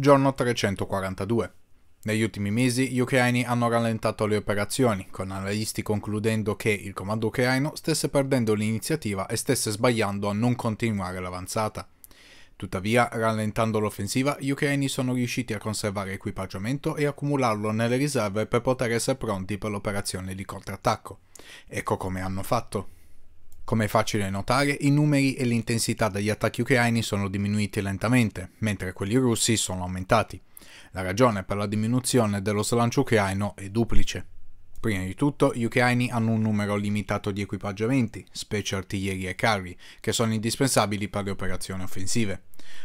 giorno 342. Negli ultimi mesi gli ucraini hanno rallentato le operazioni, con analisti concludendo che il comando ucraino stesse perdendo l'iniziativa e stesse sbagliando a non continuare l'avanzata. Tuttavia, rallentando l'offensiva, gli ucraini sono riusciti a conservare equipaggiamento e accumularlo nelle riserve per poter essere pronti per l'operazione di contrattacco. Ecco come hanno fatto. Come è facile notare, i numeri e l'intensità degli attacchi ucraini sono diminuiti lentamente, mentre quelli russi sono aumentati. La ragione per la diminuzione dello slancio ucraino è duplice. Prima di tutto, gli ucraini hanno un numero limitato di equipaggiamenti, specie artiglieria e carri, che sono indispensabili per le operazioni offensive.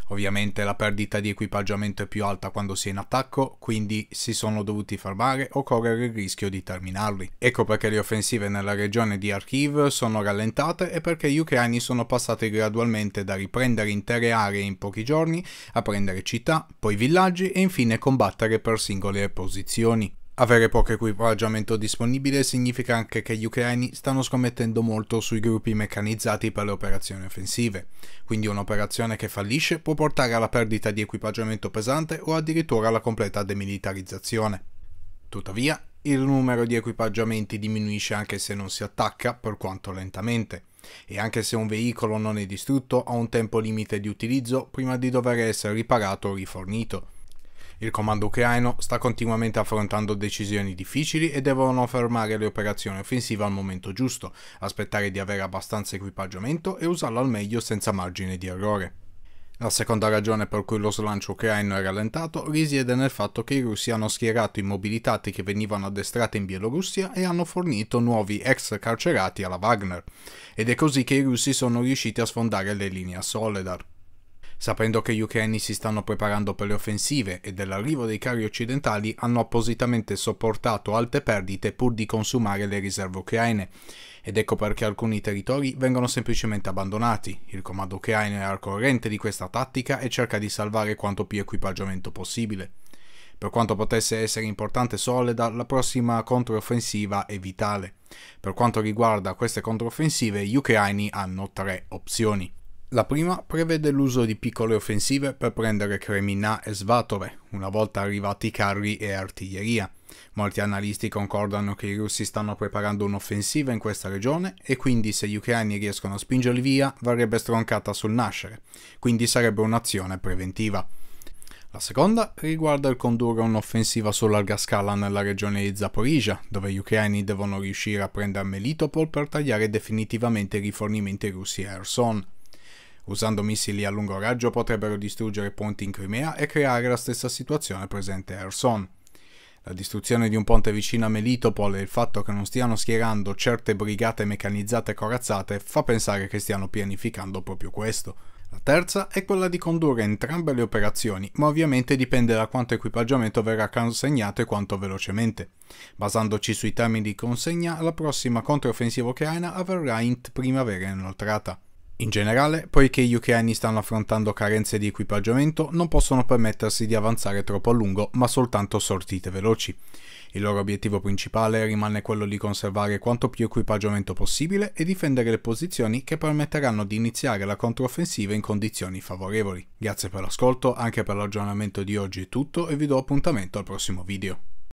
Ovviamente la perdita di equipaggiamento è più alta quando si è in attacco, quindi si sono dovuti fermare o correre il rischio di terminarli. Ecco perché le offensive nella regione di Kharkiv sono rallentate e perché gli ucraini sono passati gradualmente da riprendere intere aree in pochi giorni a prendere città, poi villaggi e infine combattere per singole posizioni. Avere poco equipaggiamento disponibile significa anche che gli ucraini stanno scommettendo molto sui gruppi meccanizzati per le operazioni offensive, quindi un'operazione che fallisce può portare alla perdita di equipaggiamento pesante o addirittura alla completa demilitarizzazione. Tuttavia, il numero di equipaggiamenti diminuisce anche se non si attacca, per quanto lentamente, e anche se un veicolo non è distrutto ha un tempo limite di utilizzo prima di dover essere riparato o rifornito il comando ucraino sta continuamente affrontando decisioni difficili e devono fermare le operazioni offensive al momento giusto, aspettare di avere abbastanza equipaggiamento e usarlo al meglio senza margine di errore. La seconda ragione per cui lo slancio ucraino è rallentato risiede nel fatto che i russi hanno schierato i mobilitati che venivano addestrati in Bielorussia e hanno fornito nuovi ex carcerati alla Wagner. Ed è così che i russi sono riusciti a sfondare le linee a Soledad. Sapendo che gli ucraini si stanno preparando per le offensive e dell'arrivo dei carri occidentali hanno appositamente sopportato alte perdite pur di consumare le riserve ucraine. Ed ecco perché alcuni territori vengono semplicemente abbandonati. Il comando ucraino è al corrente di questa tattica e cerca di salvare quanto più equipaggiamento possibile. Per quanto potesse essere importante e solida, la prossima controffensiva è vitale. Per quanto riguarda queste controffensive, gli ucraini hanno tre opzioni. La prima prevede l'uso di piccole offensive per prendere Creminà e Svatove, una volta arrivati carri e artiglieria. Molti analisti concordano che i russi stanno preparando un'offensiva in questa regione e quindi se gli ucraini riescono a spingerli via verrebbe stroncata sul nascere, quindi sarebbe un'azione preventiva. La seconda riguarda il condurre un'offensiva su larga scala nella regione di Zaporizia, dove gli ucraini devono riuscire a prendere Melitopol per tagliare definitivamente i rifornimenti russi a Erson. Usando missili a lungo raggio potrebbero distruggere ponti in Crimea e creare la stessa situazione presente a Erson. La distruzione di un ponte vicino a Melitopol e il fatto che non stiano schierando certe brigate meccanizzate e corazzate fa pensare che stiano pianificando proprio questo. La terza è quella di condurre entrambe le operazioni, ma ovviamente dipende da quanto equipaggiamento verrà consegnato e quanto velocemente. Basandoci sui termini di consegna, la prossima controffensiva ucraina avverrà in primavera inoltrata. In generale, poiché gli ucraini stanno affrontando carenze di equipaggiamento, non possono permettersi di avanzare troppo a lungo, ma soltanto sortite veloci. Il loro obiettivo principale rimane quello di conservare quanto più equipaggiamento possibile e difendere le posizioni che permetteranno di iniziare la controffensiva in condizioni favorevoli. Grazie per l'ascolto, anche per l'aggiornamento di oggi è tutto e vi do appuntamento al prossimo video.